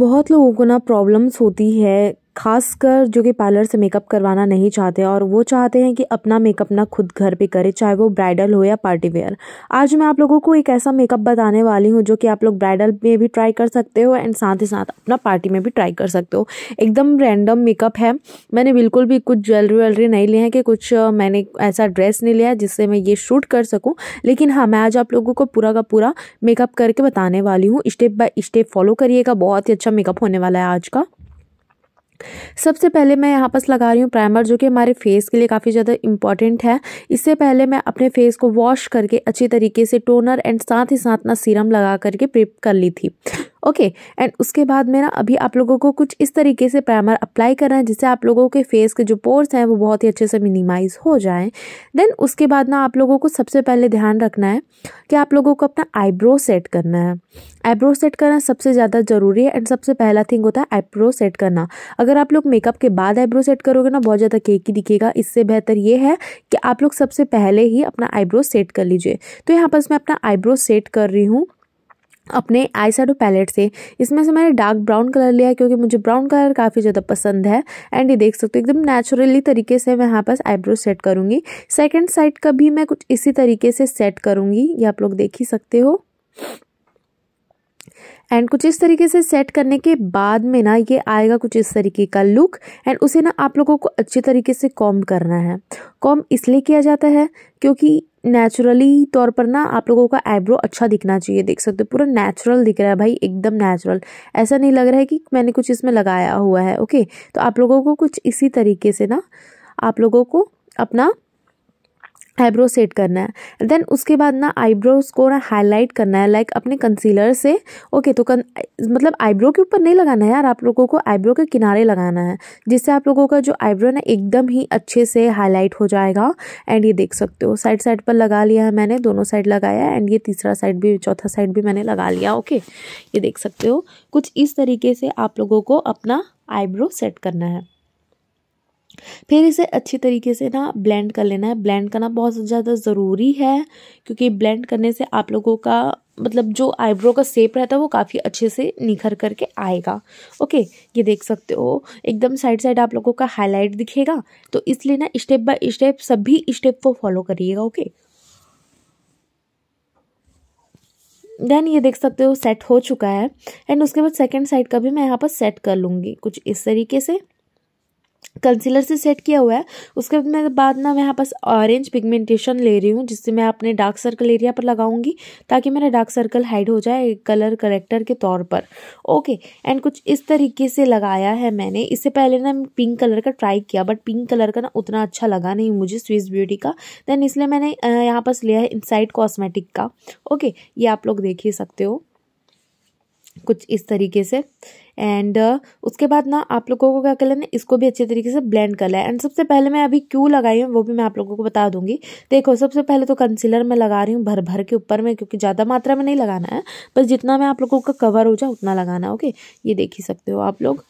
बहुत लोगों को ना प्रॉब्लम्स होती है खासकर जो कि पार्लर से मेकअप करवाना नहीं चाहते और वो चाहते हैं कि अपना मेकअप ना खुद घर पे करें चाहे वो ब्राइडल हो या पार्टी वेयर आज मैं आप लोगों को एक ऐसा मेकअप बताने वाली हूँ जो कि आप लोग ब्राइडल में भी ट्राई कर सकते हो एंड साथ ही साथ अपना पार्टी में भी ट्राई कर सकते हो एकदम रैंडम मेकअप है मैंने बिल्कुल भी कुछ ज्वेलरी वेलरी नहीं लिया है कि कुछ मैंने ऐसा ड्रेस नहीं लिया जिससे मैं ये शूट कर सकूँ लेकिन हाँ मैं आज आप लोगों को पूरा का पूरा मेकअप करके बताने वाली हूँ स्टेप बाय स्टेप फॉलो करिएगा बहुत ही अच्छा मेकअप होने वाला है आज का सबसे पहले मैं यहाँ पास लगा रही हूँ प्राइमर जो कि हमारे फेस के लिए काफ़ी ज़्यादा इंपॉर्टेंट है इससे पहले मैं अपने फेस को वॉश करके अच्छी तरीके से टोनर एंड साथ ही साथ ना सीरम लगा करके प्रिप कर ली थी ओके okay, एंड उसके बाद में ना अभी आप लोगों को कुछ इस तरीके से प्राइमर अप्लाई करना है जिससे आप लोगों के फेस के जो पोर्स हैं वो बहुत ही अच्छे से मिनिमाइज हो जाएं देन उसके बाद ना आप लोगों को सबसे पहले ध्यान रखना है कि आप लोगों को अपना आईब्रो सेट करना है आईब्रो सेट करना सबसे ज़्यादा ज़रूरी है एंड सबसे पहला थिंग होता है आईब्रो सेट करना अगर आप लोग मेकअप के बाद आईब्रो सेट करोगे ना बहुत ज़्यादा केक ही दिखेगा इससे बेहतर ये है कि आप लोग सबसे पहले ही अपना आईब्रो सेट कर लीजिए तो यहाँ पर मैं अपना आईब्रो सेट कर रही हूँ अपने आई सैडो पैलेट से इसमें से मैंने डार्क ब्राउन कलर लिया है क्योंकि मुझे ब्राउन कलर काफ़ी ज़्यादा पसंद है एंड ये देख सकते हो एकदम नेचुरली तरीके से मैं यहाँ पास आईब्रो सेट करूँगी सेकेंड साइड का भी मैं कुछ इसी तरीके से सेट करूँगी ये आप लोग देख ही सकते हो एंड कुछ इस तरीके से सेट करने के बाद में ना ये आएगा कुछ इस तरीके का लुक एंड उसे ना आप लोगों को अच्छे तरीके से कॉम करना है कॉम इसलिए किया जाता है क्योंकि नेचुरली तौर पर ना आप लोगों का आईब्रो अच्छा दिखना चाहिए देख सकते हो पूरा नेचुरल दिख रहा है भाई एकदम नेचुरल ऐसा नहीं लग रहा है कि मैंने कुछ इसमें लगाया हुआ है ओके तो आप लोगों को कुछ इसी तरीके से ना आप लोगों को अपना आईब्रो सेट करना है देन उसके बाद ना आईब्रोज को ना हाईलाइट करना है लाइक अपने कंसीलर से ओके तो कन, मतलब आईब्रो के ऊपर नहीं लगाना है यार आप लोगों को आईब्रो के किनारे लगाना है जिससे आप लोगों का जो आईब्रो ना एकदम ही अच्छे से हाईलाइट हो जाएगा एंड ये देख सकते हो साइड साइड पर लगा लिया है मैंने दोनों साइड लगाया एंड ये तीसरा साइड भी चौथा साइड भी मैंने लगा लिया ओके ये देख सकते हो कुछ इस तरीके से आप लोगों को अपना आईब्रो सेट करना है फिर इसे अच्छी तरीके से ना ब्लेंड कर लेना है ब्लेंड करना बहुत ज़्यादा ज़रूरी है क्योंकि ब्लेंड करने से आप लोगों का मतलब जो आईब्रो का सेप रहता है वो काफ़ी अच्छे से निखर करके आएगा ओके ये देख सकते हो एकदम साइड साइड आप लोगों का हाईलाइट दिखेगा तो इसलिए ना स्टेप बाय स्टेप सभी स्टेप को फॉलो करिएगा ओके देन ये देख सकते हो सेट हो चुका है एंड उसके बाद सेकंड साइड का भी मैं यहाँ पर सेट कर लूँगी कुछ इस तरीके से कंसीलर से सेट किया हुआ है उसके बाद मैं बाद ना मैं यहाँ पास ऑरेंज पिगमेंटेशन ले रही हूँ जिससे मैं अपने डार्क सर्कल एरिया पर लगाऊंगी ताकि मेरा डार्क सर्कल हाइड हो जाए कलर करेक्टर के तौर पर ओके एंड कुछ इस तरीके से लगाया है मैंने इससे पहले ना पिंक कलर का ट्राई किया बट पिंक कलर का ना उतना अच्छा लगा नहीं मुझे स्विस ब्यूटी का देन इसलिए मैंने यहाँ पास लिया है इनसाइड कॉस्मेटिक का ओके ये आप लोग देख ही सकते हो कुछ इस तरीके से एंड uh, उसके बाद ना आप लोगों को क्या कर लेना इसको भी अच्छे तरीके से ब्लेंड कर लें एंड सबसे पहले मैं अभी क्यों लगाई हूँ वो भी मैं आप लोगों को बता दूंगी देखो सबसे पहले तो कंसीलर मैं लगा रही हूँ भर भर के ऊपर में क्योंकि ज़्यादा मात्रा में नहीं लगाना है बस जितना मैं आप लोगों का कवर हो जाए उतना लगाना है ओके ये देख ही सकते हो आप लोग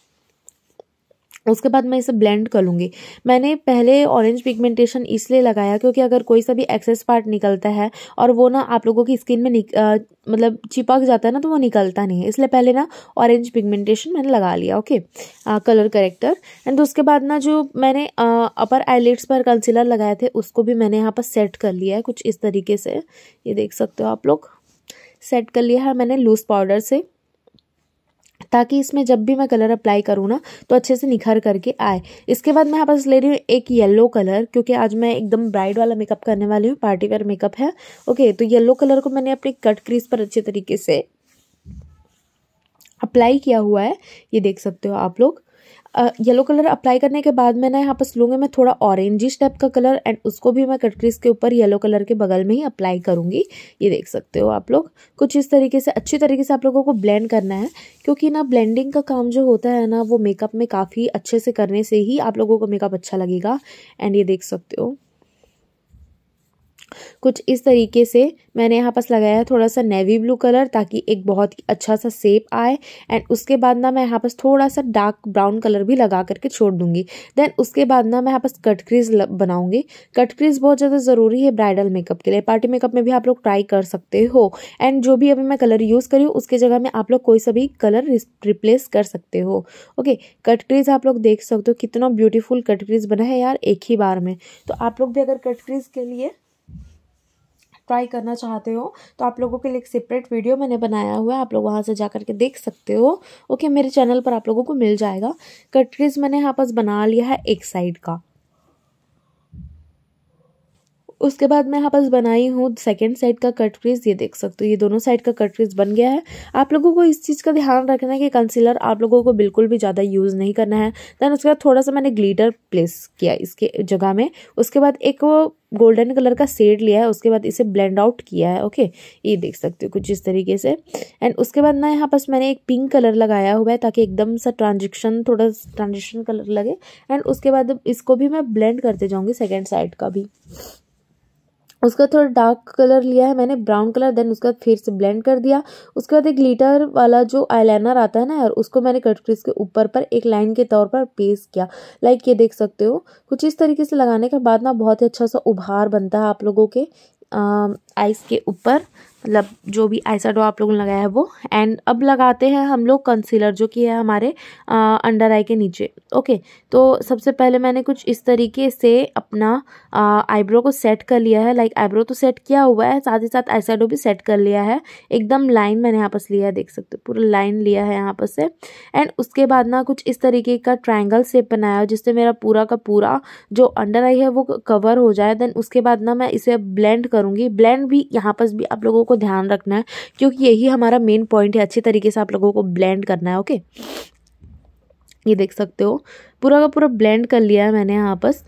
उसके बाद मैं इसे ब्लेंड कर लूँगी मैंने पहले ऑरेंज पिगमेंटेशन इसलिए लगाया क्योंकि अगर कोई सा भी एक्सेस पार्ट निकलता है और वो ना आप लोगों की स्किन में निक, आ, मतलब चिपक जाता है ना तो वो निकलता नहीं है इसलिए पहले ना ऑरेंज पिगमेंटेशन मैंने लगा लिया okay ah, colour corrector and उसके बाद ना जो मैंने आ, अपर आईलेट्स पर कंसीलर लगाए थे उसको भी मैंने यहाँ पर सेट कर लिया है कुछ इस तरीके से ये देख सकते हो आप लोग सेट कर लिया है मैंने लूज पाउडर से ताकि इसमें जब भी मैं कलर अप्लाई करूँ ना तो अच्छे से निखर करके आए इसके बाद मैं यहाँ पास ले रही हूँ एक येलो कलर क्योंकि आज मैं एकदम ब्राइड वाला मेकअप करने वाली हूँ पार्टी वेयर मेकअप है ओके तो येलो कलर को मैंने अपने कट क्रीज पर अच्छे तरीके से अप्लाई किया हुआ है ये देख सकते हो आप लोग येलो कलर अप्लाई करने के बाद मैं ना यहाँ पर लूँगी मैं थोड़ा ऑरेंजिश टाइप का कलर एंड उसको भी मैं कटक्रीज के ऊपर येलो कलर के बगल में ही अप्लाई करूँगी ये देख सकते हो आप लोग कुछ इस तरीके से अच्छी तरीके से आप लोगों को ब्लेंड करना है क्योंकि ना ब्लेंडिंग का काम जो होता है ना वो मेकअप में काफ़ी अच्छे से करने से ही आप लोगों को मेकअप अच्छा लगेगा एंड ये देख सकते हो कुछ इस तरीके से मैंने यहाँ पास लगाया है थोड़ा सा नेवी ब्लू कलर ताकि एक बहुत ही अच्छा सा सेप आए एंड उसके बाद ना मैं यहाँ पास थोड़ा सा डार्क ब्राउन कलर भी लगा करके छोड़ दूंगी देन उसके बाद ना मैं यहाँ पास कट क्रीज बनाऊंगी कट क्रीज बहुत ज़्यादा ज़रूरी है ब्राइडल मेकअप के लिए पार्टी मेकअप में भी आप लोग ट्राई कर सकते हो एंड जो भी अभी मैं कलर यूज़ करी हूँ उसके जगह में आप लोग कोई सा भी कलर रिप्लेस कर सकते हो ओके कट क्रीज आप लोग देख सकते हो कितना ब्यूटीफुल कट क्रीज बना है यार एक ही बार में तो आप लोग भी अगर कट क्रीज के लिए ट्राई करना चाहते हो तो आप लोगों के लिए एक सेपरेट वीडियो मैंने बनाया हुआ है आप लोग वहाँ से जा करके देख सकते हो ओके मेरे चैनल पर आप लोगों को मिल जाएगा कटरीज मैंने यहाँ पास बना लिया है एक साइड का उसके बाद मैं यहाँ पास बनाई हूँ सेकेंड साइड का कट क्रीज ये देख सकते हो ये दोनों साइड का कट क्रीज बन गया है आप लोगों को इस चीज़ का ध्यान रखना है कि कंसीलर आप लोगों को बिल्कुल भी ज़्यादा यूज़ नहीं करना है देन उसके बाद थोड़ा सा मैंने ग्लीटर प्लेस किया इसके जगह में उसके बाद एक वो गोल्डन कलर का सेड लिया है उसके बाद इसे ब्लेंड आउट किया है ओके ये देख सकते हो कुछ इस तरीके से एंड उसके बाद ना यहाँ पास मैंने एक पिंक कलर लगाया हुआ है ताकि एकदम सा ट्रांजेक्शन थोड़ा ट्रांजेक्शन कलर लगे एंड उसके बाद इसको भी मैं ब्लेंड करते जाऊँगी सेकेंड साइड का भी उसका थोड़ा डार्क कलर लिया है मैंने ब्राउन कलर देन उसका फिर से ब्लेंड कर दिया उसके बाद एक ग्लिटर वाला जो आईलाइनर आता है ना यार उसको मैंने कट क्रिस के ऊपर पर एक लाइन के तौर पर पेस्ट किया लाइक ये देख सकते हो कुछ इस तरीके से लगाने के बाद ना बहुत ही अच्छा सा उभार बनता है आप लोगों के आइस के ऊपर मतलब जो भी आई शेडो आप लोगों ने लगाया है वो एंड अब लगाते हैं हम लोग कंसीलर जो कि है हमारे आ, अंडर आई के नीचे ओके तो सबसे पहले मैंने कुछ इस तरीके से अपना आईब्रो को सेट कर लिया है लाइक आईब्रो तो सेट किया हुआ है साथ ही साथ आई शेडो भी सेट कर लिया है एकदम लाइन मैंने यहाँ पास लिया है देख सकते हो पूरा लाइन लिया है यहाँ पर से एंड उसके बाद ना कुछ इस तरीके का ट्राइंगल शेप बनाया हो जिससे मेरा पूरा का पूरा जो अंडर आई है वो कवर हो जाए देन उसके बाद ना मैं इसे ब्लेंड करूँगी ब्लेंड भी यहाँ पास भी आप लोगों को को ध्यान रखना है क्योंकि यही हमारा मेन पॉइंट है अच्छे तरीके से आप लोगों को ब्लेंड करना है ओके ये देख सकते हो पूरा का पूरा ब्लेंड कर लिया है मैंने यहाँ पर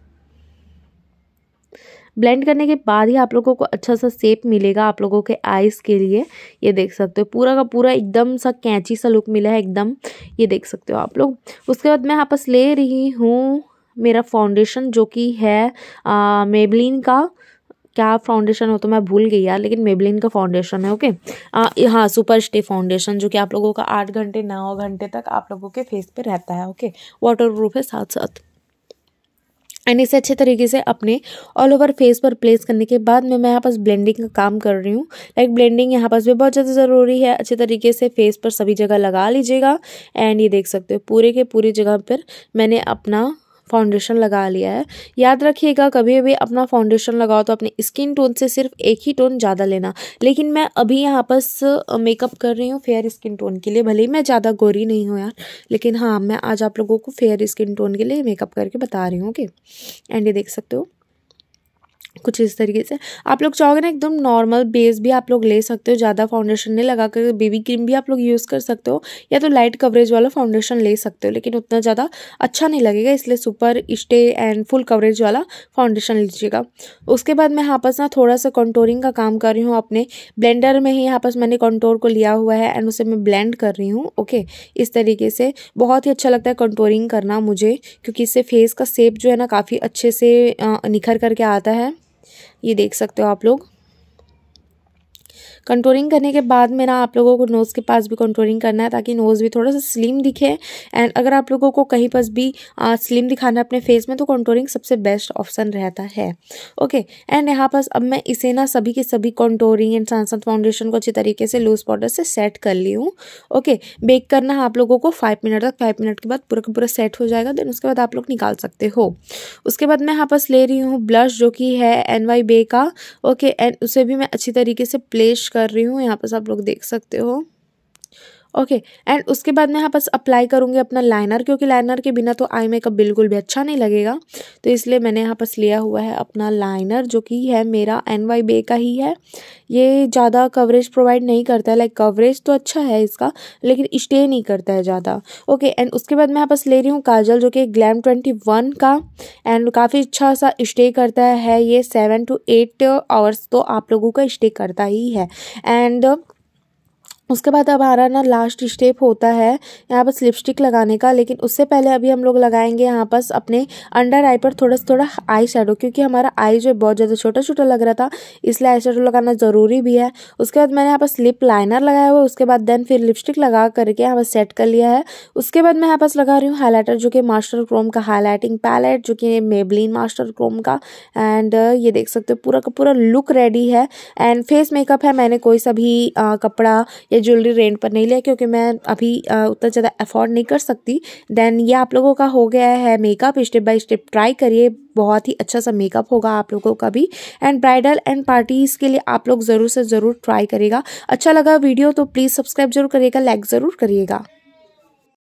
ब्लेंड करने के बाद ही आप लोगों को अच्छा सा सेप मिलेगा आप लोगों के आइज़ के लिए ये देख सकते हो पूरा का पूरा एकदम सा कैंची सा लुक मिला है एकदम ये देख सकते हो आप लोग उसके बाद मैं वापस ले रही हूँ मेरा फाउंडेशन जो कि है मेबलिन का क्या फाउंडेशन हो तो मैं भूल गई यार लेकिन मेबलिन का फाउंडेशन है ओके हाँ सुपर स्टे फाउंडेशन जो कि आप लोगों का आठ घंटे नौ घंटे तक आप लोगों के फेस पे रहता है ओके वाटर प्रूफ है साथ साथ एंड इसे अच्छे तरीके से अपने ऑल ओवर फेस पर प्लेस करने के बाद में मैं यहाँ पास ब्लेंडिंग का काम कर रही हूँ लाइक ब्लेंडिंग यहाँ पास भी बहुत ज़्यादा ज़रूरी है अच्छे तरीके से फेस पर सभी जगह लगा लीजिएगा एंड ये देख सकते हो पूरे के पूरी जगह पर मैंने अपना फाउंडेशन लगा लिया है याद रखिएगा कभी भी अपना फाउंडेशन लगाओ तो अपने स्किन टोन से सिर्फ एक ही टोन ज़्यादा लेना लेकिन मैं अभी यहाँ पर मेकअप कर रही हूँ फेयर स्किन टोन के लिए भले ही मैं ज़्यादा गोरी नहीं हूँ यार लेकिन हाँ मैं आज आप लोगों को फेयर स्किन टोन के लिए मेकअप करके बता रही हूँ ओके एंड ये देख सकते हो कुछ इस तरीके से आप लोग चाहोगे ना एकदम नॉर्मल बेस भी आप लोग ले सकते हो ज़्यादा फाउंडेशन नहीं लगा कर बेबी क्रीम भी आप लोग यूज़ कर सकते हो या तो लाइट कवरेज वाला फाउंडेशन ले सकते हो लेकिन उतना ज़्यादा अच्छा नहीं लगेगा इसलिए super stay and full coverage वाला फाउंडेशन लीजिएगा उसके बाद मैं यहाँ पर ना थोड़ा सा कंटोरिंग का काम कर रही हूँ अपने ब्लेंडर में ही यहाँ पर मैंने कंटोर को लिया हुआ है एंड उसे मैं ब्लेंड कर रही हूँ ओके इस तरीके से बहुत ही अच्छा लगता है कंटोरिंग करना मुझे क्योंकि इससे फेस का सेप जो है ना काफ़ी अच्छे से निखर करके आता है ये देख सकते हो आप लोग कंट्रोलिंग करने के बाद में ना आप लोगों को नोज़ के पास भी कंट्रोलिंग करना है ताकि नोज़ भी थोड़ा सा स्लिम दिखे एंड अगर आप लोगों को कहीं पर भी स्लिम दिखाना है अपने फेस में तो कंट्रोलिंग सबसे बेस्ट ऑप्शन रहता है ओके एंड यहाँ पर अब मैं इसे ना सभी के सभी कंटूरिंग एंड सांसद फाउंडेशन को अच्छी तरीके से लूज पाउडर से सेट कर ली हूँ ओके बेक करना आप लोगों को फाइव मिनट तक फाइव मिनट के बाद पूरा का पूरा सेट हो जाएगा देन उसके बाद आप लोग निकाल सकते हो उसके बाद मैं यहाँ पर ले रही हूँ ब्लश जो कि है एन वाई बे का ओके एंड उसे भी मैं अच्छी तरीके से प्लेस कर रही हूँ यहाँ पर सब लोग देख सकते हो। ओके एंड उसके बाद मैं यहाँ पास अप्लाई करूँगी अपना लाइनर क्योंकि लाइनर के बिना तो आई मेकअप बिल्कुल भी अच्छा नहीं लगेगा तो इसलिए मैंने यहाँ पास लिया हुआ है अपना लाइनर जो कि है मेरा एन वाई बे का ही है ये ज़्यादा कवरेज प्रोवाइड नहीं करता है लाइक कवरेज तो अच्छा है इसका लेकिन स्टे नहीं करता है ज़्यादा ओके एंड उसके बाद मैं यहाँ पास ले रही हूँ काजल जो कि ग्लैम ट्वेंटी वन का एंड काफ़ी अच्छा सा स्टे करता है ये सेवन टू एट आवर्स तो आप लोगों का स्टे करता ही है एंड उसके बाद अब हमारा ना लास्ट स्टेप होता है यहाँ पर लिपस्टिक लगाने का लेकिन उससे पहले अभी हम लोग लगाएंगे यहाँ पर अपने अंडर आई पर थोड़ा थोड़ा आई शेडो क्योंकि हमारा आई जो है बहुत ज़्यादा छोटा छोटा लग रहा था इसलिए आई शेडो लगाना ज़रूरी भी है उसके बाद मैंने यहाँ पर लिप लाइनर लगाया हुआ उसके बाद देन फिर लिपस्टिक लगा करके यहाँ पर सेट कर लिया है उसके बाद मैं यहाँ पास लगा रही हूँ हाईलाइटर जो कि मास्टर क्रोम का हाईलाइटिंग पैलेट जो कि मेबलिन मास्टर क्रोम का एंड uh, ये देख सकते हो पूरा का पूरा लुक रेडी है एंड फेस मेकअप है मैंने कोई सा भी uh, कपड़ा ये ज्वेलरी रेंट पर नहीं लिया क्योंकि मैं अभी उतना ज़्यादा अफोर्ड नहीं कर सकती देन ये आप लोगों का हो गया है makeup step by step try करिए बहुत ही अच्छा सा मेकअप होगा आप लोगों का भी एंड ब्राइडल एंड पार्टीज़ के लिए आप लोग ज़रूर से ज़रूर ट्राई करेगा अच्छा लगा वीडियो तो प्लीज़ सब्सक्राइब जरूर करिएगा लाइक ज़रूर करिएगा